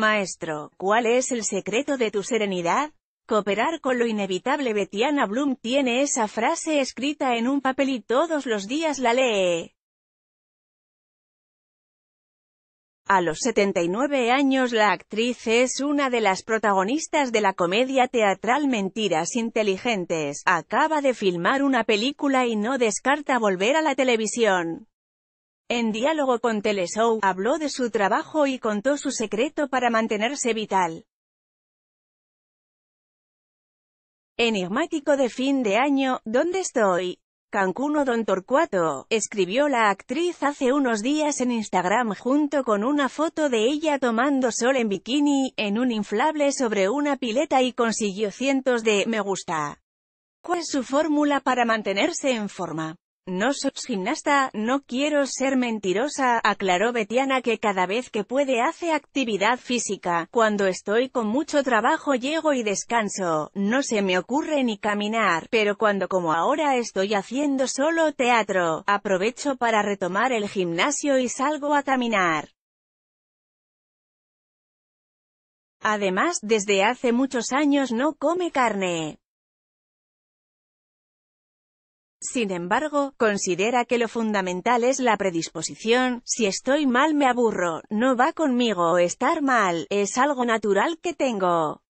Maestro, ¿cuál es el secreto de tu serenidad? Cooperar con lo inevitable Betiana Bloom tiene esa frase escrita en un papel y todos los días la lee. A los 79 años la actriz es una de las protagonistas de la comedia teatral Mentiras Inteligentes. Acaba de filmar una película y no descarta volver a la televisión. En diálogo con Teleshow, habló de su trabajo y contó su secreto para mantenerse vital. Enigmático de fin de año, ¿dónde estoy? Cancún Don Torcuato, escribió la actriz hace unos días en Instagram junto con una foto de ella tomando sol en bikini, en un inflable sobre una pileta y consiguió cientos de me gusta. ¿Cuál es su fórmula para mantenerse en forma? No soy gimnasta, no quiero ser mentirosa, aclaró Betiana que cada vez que puede hace actividad física. Cuando estoy con mucho trabajo llego y descanso, no se me ocurre ni caminar, pero cuando como ahora estoy haciendo solo teatro, aprovecho para retomar el gimnasio y salgo a caminar. Además, desde hace muchos años no come carne. Sin embargo, considera que lo fundamental es la predisposición, si estoy mal me aburro, no va conmigo estar mal, es algo natural que tengo.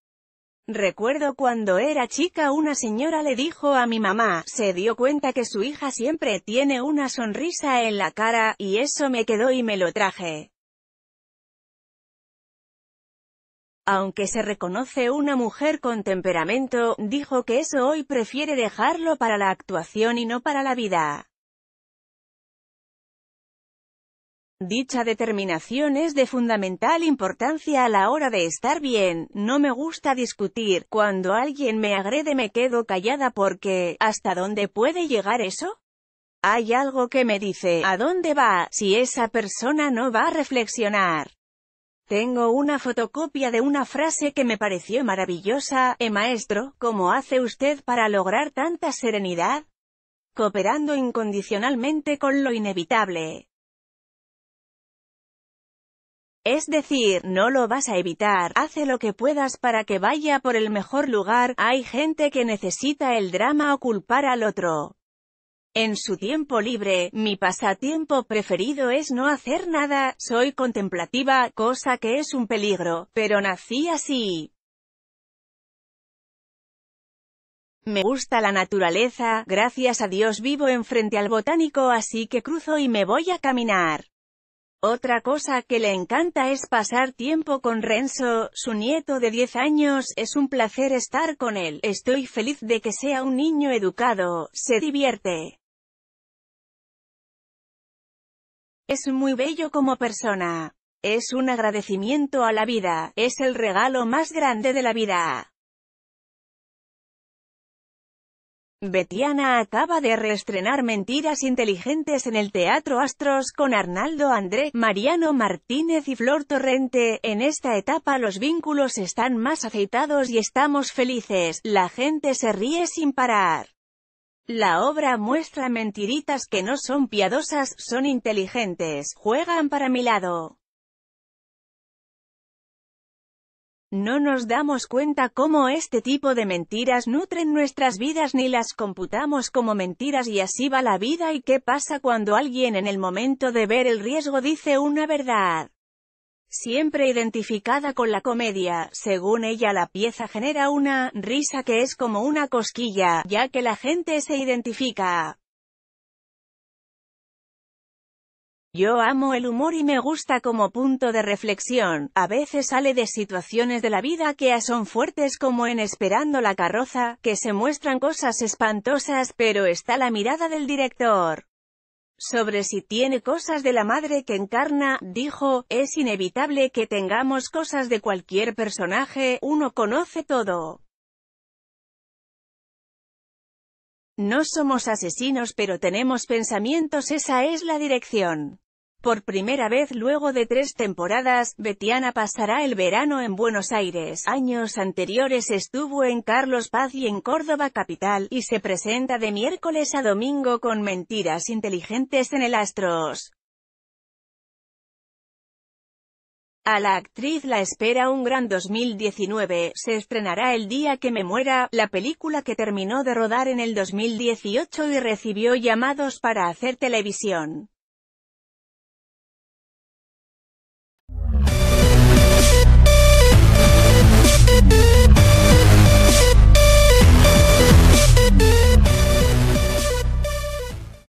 Recuerdo cuando era chica una señora le dijo a mi mamá, se dio cuenta que su hija siempre tiene una sonrisa en la cara, y eso me quedó y me lo traje. aunque se reconoce una mujer con temperamento, dijo que eso hoy prefiere dejarlo para la actuación y no para la vida. Dicha determinación es de fundamental importancia a la hora de estar bien, no me gusta discutir, cuando alguien me agrede me quedo callada porque, ¿hasta dónde puede llegar eso? Hay algo que me dice, ¿a dónde va? Si esa persona no va a reflexionar. Tengo una fotocopia de una frase que me pareció maravillosa, «Eh maestro, ¿cómo hace usted para lograr tanta serenidad? Cooperando incondicionalmente con lo inevitable. Es decir, no lo vas a evitar, hace lo que puedas para que vaya por el mejor lugar, hay gente que necesita el drama o culpar al otro. En su tiempo libre, mi pasatiempo preferido es no hacer nada, soy contemplativa, cosa que es un peligro, pero nací así. Me gusta la naturaleza, gracias a Dios vivo enfrente al botánico así que cruzo y me voy a caminar. Otra cosa que le encanta es pasar tiempo con Renzo, su nieto de 10 años, es un placer estar con él, estoy feliz de que sea un niño educado, se divierte. Es muy bello como persona. Es un agradecimiento a la vida, es el regalo más grande de la vida. Betiana acaba de reestrenar Mentiras Inteligentes en el Teatro Astros con Arnaldo André, Mariano Martínez y Flor Torrente. En esta etapa los vínculos están más aceitados y estamos felices, la gente se ríe sin parar. La obra muestra mentiritas que no son piadosas, son inteligentes, juegan para mi lado. No nos damos cuenta cómo este tipo de mentiras nutren nuestras vidas ni las computamos como mentiras y así va la vida y qué pasa cuando alguien en el momento de ver el riesgo dice una verdad. Siempre identificada con la comedia, según ella la pieza genera una risa que es como una cosquilla, ya que la gente se identifica. Yo amo el humor y me gusta como punto de reflexión, a veces sale de situaciones de la vida que son fuertes como en Esperando la carroza, que se muestran cosas espantosas, pero está la mirada del director sobre si tiene cosas de la madre que encarna, dijo, es inevitable que tengamos cosas de cualquier personaje, uno conoce todo. No somos asesinos pero tenemos pensamientos esa es la dirección. Por primera vez luego de tres temporadas, Betiana pasará el verano en Buenos Aires. Años anteriores estuvo en Carlos Paz y en Córdoba capital, y se presenta de miércoles a domingo con mentiras inteligentes en el Astros. A la actriz la espera un gran 2019, se estrenará El día que me muera, la película que terminó de rodar en el 2018 y recibió llamados para hacer televisión.